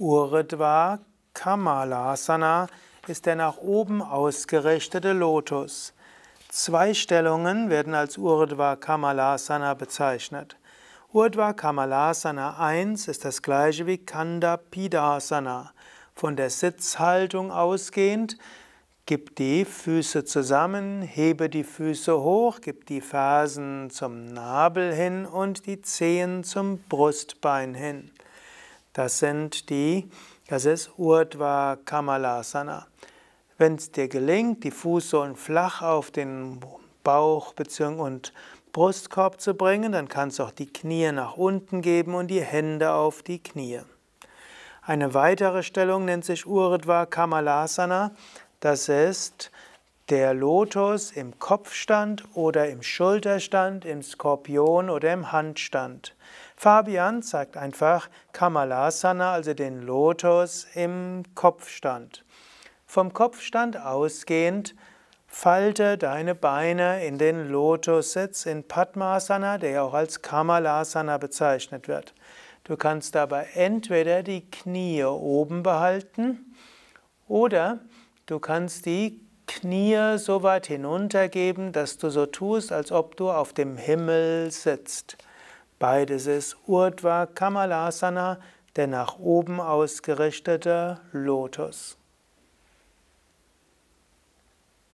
Uridva Kamalasana ist der nach oben ausgerichtete Lotus. Zwei Stellungen werden als Urdhva Kamalasana bezeichnet. Urdhva Kamalasana 1 ist das gleiche wie Kanda Pidasana. Von der Sitzhaltung ausgehend, gib die Füße zusammen, hebe die Füße hoch, gib die Fersen zum Nabel hin und die Zehen zum Brustbein hin. Das sind die, das ist Urdhva Kamalasana. Wenn es dir gelingt, die Fußsohlen flach auf den Bauch und Brustkorb zu bringen, dann kannst du auch die Knie nach unten geben und die Hände auf die Knie. Eine weitere Stellung nennt sich Urdhva Kamalasana. Das ist der Lotus im Kopfstand oder im Schulterstand, im Skorpion oder im Handstand. Fabian zeigt einfach Kamalasana, also den Lotus im Kopfstand. Vom Kopfstand ausgehend falte deine Beine in den Lotussitz in Padmasana, der auch als Kamalasana bezeichnet wird. Du kannst dabei entweder die Knie oben behalten oder du kannst die Knie so weit hinuntergeben, dass du so tust, als ob du auf dem Himmel sitzt. Beides ist Urdhva Kamalasana, der nach oben ausgerichtete Lotus.